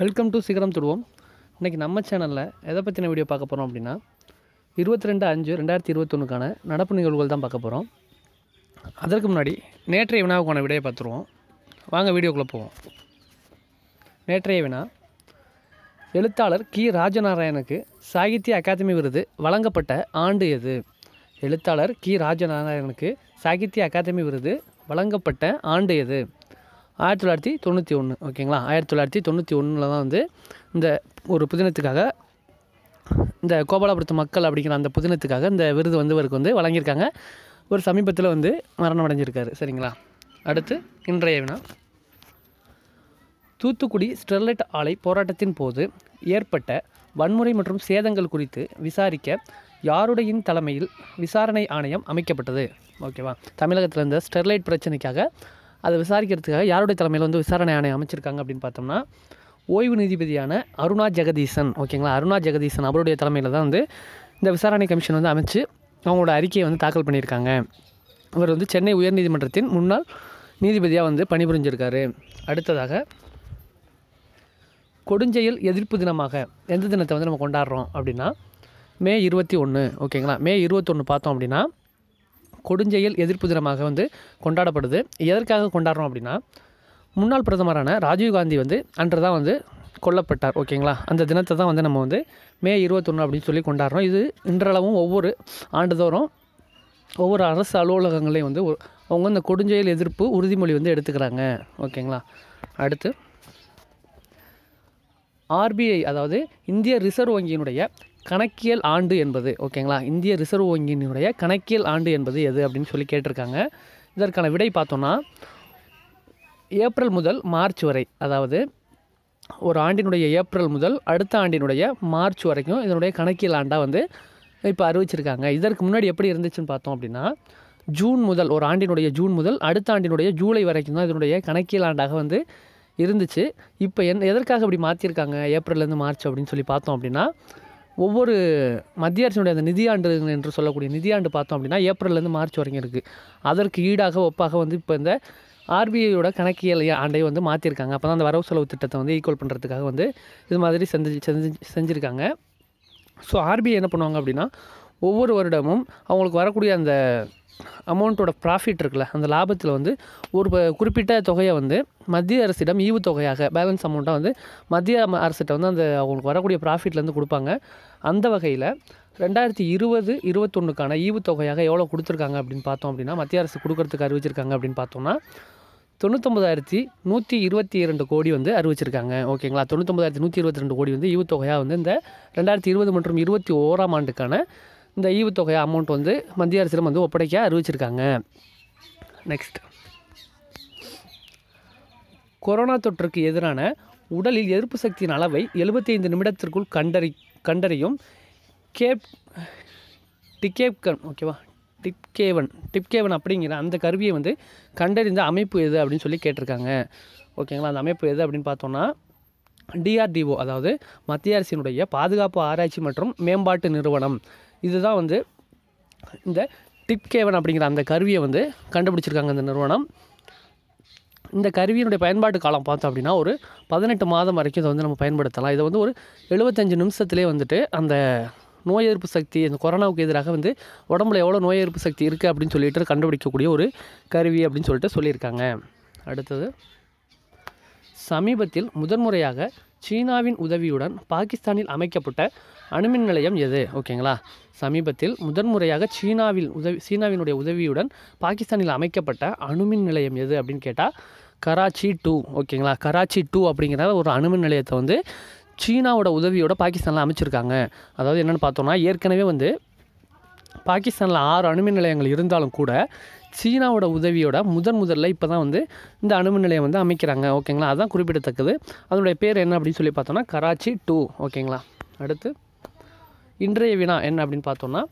welcome to சிகரம் தொடுவோம் இன்றைக்கி நம்ம சேனலில் எதை பற்றின வீடியோ பார்க்க போகிறோம் அப்படின்னா இருபத்தி ரெண்டு அஞ்சு ரெண்டாயிரத்தி இருபத்தொன்னுக்கான நடப்பு நிகழ்வுகள் தான் பார்க்க போகிறோம் அதற்கு முன்னாடி நேற்றைய வினாவுக்கான விடையை பார்த்துருவோம் வாங்க வீடியோக்குள்ளே போவோம் நேற்றைய வினா எழுத்தாளர் கி ராஜநாராயணுக்கு சாகித்ய அகாதமி விருது வழங்கப்பட்ட ஆண்டு எது எழுத்தாளர் கி ராஜநாராயணுக்கு சாகித்ய அகாதமி விருது வழங்கப்பட்ட ஆண்டு எது ஆயிரத்தி தொள்ளாயிரத்தி தொண்ணூற்றி ஒன்று ஓகேங்களா ஆயிரத்தி தொள்ளாயிரத்தி தொண்ணூற்றி ஒன்றில் தான் வந்து இந்த ஒரு புதினத்துக்காக இந்த கோபாலபுரத்து மக்கள் அப்படிங்கிற அந்த புதினத்துக்காக இந்த விருது வந்து இவருக்கு வந்து வழங்கியிருக்காங்க ஒரு சமீபத்தில் வந்து மரணம் அடைஞ்சிருக்காரு சரிங்களா அடுத்து இன்றைய வினா தூத்துக்குடி ஸ்டெர்லைட் ஆலை போராட்டத்தின் போது ஏற்பட்ட வன்முறை மற்றும் சேதங்கள் குறித்து விசாரிக்க யாருடையின் தலைமையில் விசாரணை ஆணையம் அமைக்கப்பட்டது ஓகேவா தமிழகத்தில் இருந்த ஸ்டெர்லைட் பிரச்சனைக்காக அதை விசாரிக்கிறதுக்காக யாருடைய தலைமையில் வந்து விசாரணை ஆணையம் அமைச்சிருக்காங்க அப்படின்னு பார்த்தோம்னா ஓய்வு நீதிபதியான அருணா ஜெகதீசன் ஓகேங்களா அருணா ஜெகதீசன் அவருடைய தலைமையில் தான் வந்து இந்த விசாரணை கமிஷன் வந்து அமைச்சு அவங்களோட அறிக்கையை வந்து தாக்கல் பண்ணியிருக்காங்க இவர் வந்து சென்னை உயர்நீதிமன்றத்தின் முன்னாள் நீதிபதியாக வந்து பணிபுரிஞ்சிருக்காரு அடுத்ததாக கொடுஞ்செயல் எதிர்ப்பு தினமாக எந்த தினத்தை வந்து நம்ம கொண்டாடுறோம் அப்படின்னா மே இருபத்தி ஒன்று ஓகேங்களா மே இருபத்தொன்று பார்த்தோம் அப்படின்னா கொடுஞ்செயல் எதிர்ப்பு தினமாக வந்து கொண்டாடப்படுது எதற்காக கொண்டாடுறோம் அப்படின்னா முன்னாள் பிரதமரான ராஜீவ்காந்தி வந்து அன்று தான் வந்து கொல்லப்பட்டார் ஓகேங்களா அந்த தினத்தை தான் வந்து நம்ம வந்து மே இருபத்தொன்று அப்படின்னு சொல்லி கொண்டாடுறோம் இது இன்றளவும் ஒவ்வொரு ஆண்டுதோறும் ஒவ்வொரு அரசு அலுவலகங்களையும் வந்து அவங்க இந்த கொடுஞ்செயல் எதிர்ப்பு உறுதிமொழி வந்து எடுத்துக்கிறாங்க ஓகேங்களா அடுத்து ஆர்பிஐ அதாவது இந்திய ரிசர்வ் வங்கியினுடைய கணக்கியல் ஆண்டு என்பது ஓகேங்களா இந்திய ரிசர்வ் வங்கியினுடைய கணக்கியல் ஆண்டு என்பது எது அப்படின்னு சொல்லி கேட்டிருக்காங்க இதற்கான விடை பார்த்தோன்னா ஏப்ரல் முதல் மார்ச் வரை அதாவது ஒரு ஆண்டினுடைய ஏப்ரல் முதல் அடுத்த ஆண்டினுடைய மார்ச் வரைக்கும் இதனுடைய கணக்கியல் ஆண்டாக வந்து இப்போ அறிவிச்சிருக்காங்க இதற்கு முன்னாடி எப்படி இருந்துச்சுன்னு பார்த்தோம் அப்படின்னா ஜூன் முதல் ஒரு ஆண்டினுடைய ஜூன் முதல் அடுத்த ஆண்டினுடைய ஜூலை வரைக்கும் தான் இதனுடைய கணக்கியல் ஆண்டாக வந்து இருந்துச்சு இப்போ என் எதற்காக இப்படி மாற்றிருக்காங்க ஏப்ரல்லேருந்து மார்ச் அப்படின்னு சொல்லி பார்த்தோம் அப்படின்னா ஒவ்வொரு மத்திய அரசினுடைய அந்த நிதியாண்டு என்று சொல்லக்கூடிய நிதியாண்டு பார்த்தோம் அப்படின்னா ஏப்ரல்லேருந்து மார்ச் வரைக்கும் இருக்குது அதற்கு ஈடாக ஒப்பாக வந்து இப்போ இந்த ஆர்பிஐயோட கணக்கியல் ஆண்டை வந்து மாற்றிருக்காங்க அப்போ தான் அந்த வரவு செலவு திட்டத்தை வந்து ஈக்குவல் பண்ணுறதுக்காக வந்து இது மாதிரி செஞ்சு செஞ்சு செஞ்சுருக்காங்க ஸோ ஆர்பிஐ என்ன பண்ணுவாங்க அப்படின்னா ஒவ்வொரு வருடமும் அவங்களுக்கு வரக்கூடிய அந்த அமௌண்ட்டோட ப்ராஃபிட் இருக்குல்ல அந்த லாபத்தில் வந்து ஒரு குறிப்பிட்ட தொகையை வந்து மத்திய அரசிடம் ஈவு தொகையாக பேலன்ஸ் அமௌண்ட்டாக வந்து மத்திய அரசிட்ட வந்து அந்த அவங்களுக்கு வரக்கூடிய ப்ராஃபிட்லேருந்து கொடுப்பாங்க அந்த வகையில் ரெண்டாயிரத்தி இருபது இருபத்தொன்றுக்கான தொகையாக எவ்வளோ கொடுத்துருக்காங்க அப்படின்னு பார்த்தோம் அப்படின்னா மத்திய அரசு கொடுக்கறதுக்கு அறிவிச்சிருக்காங்க அப்படின்னு பார்த்தோம்னா தொண்ணூத்தொம்பதாயிரத்தி நூற்றி இருபத்தி இரண்டு கோடி வந்து அறிவிச்சிருக்காங்க ஓகேங்களா தொண்ணூத்தொம்பதாயிரத்தி நூற்றி இருபத்தி ரெண்டு கோடி வந்து ஈவுத்தொகையாக வந்து இந்த ரெண்டாயிரத்தி இருபது மற்றும் இருபத்தி ஓராம் ஆண்டுக்கான இந்த ஈவுத்தொகை அமௌண்ட் வந்து மத்திய அரசிடம் வந்து ஒப்படைக்க அறிவிச்சிருக்காங்க நெக்ஸ்ட் கொரோனா தொற்றுக்கு எதிரான உடலில் எதிர்ப்பு சக்தியின் அளவை எழுபத்தி ஐந்து நிமிடத்திற்குள் கண்டறி கண்டறியும் கேப் டிகேப்கன் ஓகேவா டிப்கேவன் டிப்கேவன் அப்படிங்கிற அந்த கருவியை வந்து கண்டறிந்த அமைப்பு எது அப்படின்னு சொல்லி கேட்டிருக்காங்க ஓகேங்களா அந்த அமைப்பு எது அப்படின்னு பார்த்தோன்னா டிஆர்டிஓ அதாவது மத்திய அரசினுடைய பாதுகாப்பு ஆராய்ச்சி மற்றும் மேம்பாட்டு நிறுவனம் இதுதான் வந்து இந்த டிப் கேவன் அப்படிங்கிற அந்த கருவியை வந்து கண்டுபிடிச்சிருக்காங்க இந்த நிறுவனம் இந்த கருவியினுடைய பயன்பாட்டு காலம் பார்த்தோம் அப்படின்னா ஒரு பதினெட்டு மாதம் வரைக்கும் இதை வந்து நம்ம பயன்படுத்தலாம் இதை வந்து ஒரு எழுபத்தஞ்சு நிமிஷத்துலேயே வந்துட்டு அந்த நோய் எதிர்ப்பு சக்தி இந்த கொரோனாவுக்கு எதிராக வந்து உடம்புல எவ்வளோ நோய் எதிர்ப்பு சக்தி இருக்குது அப்படின்னு சொல்லிட்டு கண்டுபிடிக்கக்கூடிய ஒரு கருவி அப்படின்னு சொல்லிட்டு சொல்லியிருக்காங்க அடுத்தது சமீபத்தில் முதன்முறையாக சீனாவின் உதவியுடன் பாகிஸ்தானில் அமைக்கப்பட்ட அணுமின் நிலையம் எது ஓகேங்களா சமீபத்தில் முதன்முறையாக சீனாவில் உதவி சீனாவினுடைய உதவியுடன் பாகிஸ்தானில் அமைக்கப்பட்ட அணுமின் நிலையம் எது அப்படின்னு கேட்டால் கராச்சி டூ ஓகேங்களா கராச்சி டூ அப்படிங்கிறத ஒரு அணுமின் நிலையத்தை வந்து சீனாவோட உதவியோட பாகிஸ்தானில் அமைச்சிருக்காங்க அதாவது என்னென்னு பார்த்தோம்னா ஏற்கனவே வந்து பாகிஸ்தானில் ஆறு அணுமின் நிலையங்கள் இருந்தாலும் கூட சீனாவோட உதவியோட முதன் முதல்ல இப்போ தான் வந்து இந்த அணுமின் நிலையம் வந்து அமைக்கிறாங்க ஓகேங்களா அதுதான் குறிப்பிடத்தக்கது அதனுடைய பேர் என்ன அப்படின்னு சொல்லி பார்த்தோம்னா கராச்சி டூ ஓகேங்களா அடுத்து இன்றைய வினா என்ன அப்படின்னு பார்த்தோம்னா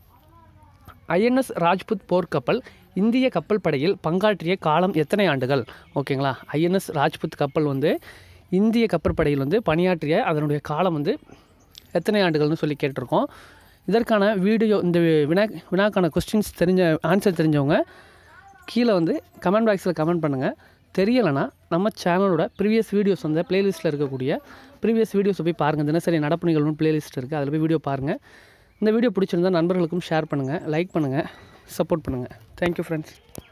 ஐஎன்எஸ் ராஜ்புத் போர்க்கப்பல் இந்திய கப்பல் படையில் பங்காற்றிய காலம் எத்தனை ஆண்டுகள் ஓகேங்களா ஐஎன்எஸ் ராஜ்புத் கப்பல் வந்து இந்திய கப்பற்படையில் வந்து பணியாற்றிய அதனுடைய காலம் வந்து எத்தனை ஆண்டுகள்னு சொல்லி கேட்டிருக்கோம் இதற்கான வீடியோ இந்த வினா வினாக்கான கொஸ்டின்ஸ் தெரிஞ்ச ஆன்சர் தெரிஞ்சவங்க கீழே வந்து கமெண்ட் பாக்ஸில் கமெண்ட் பண்ணுங்கள் தெரியலைன்னா நம்ம சேனலோட ப்ரீவியஸ் வீடியோஸ் வந்து ப்ளேலிஸ்ட்டில் இருக்கக்கூடிய ப்ரீவியஸ் வீடியோஸை போய் பாருங்கள் தினசரி நடப்பு நிகழ்வுன்னு ப்ளேலிஸ்ட் இருக்குது அதில் போய் வீடியோ பாருங்கள் இந்த வீடியோ பிடிச்சிருந்தால் நண்பர்களுக்கும் ஷேர் பண்ணுங்கள் லைக் பண்ணுங்கள் சப்போர்ட் பண்ணுங்கள் தேங்க்யூ ஃப்ரெண்ட்ஸ்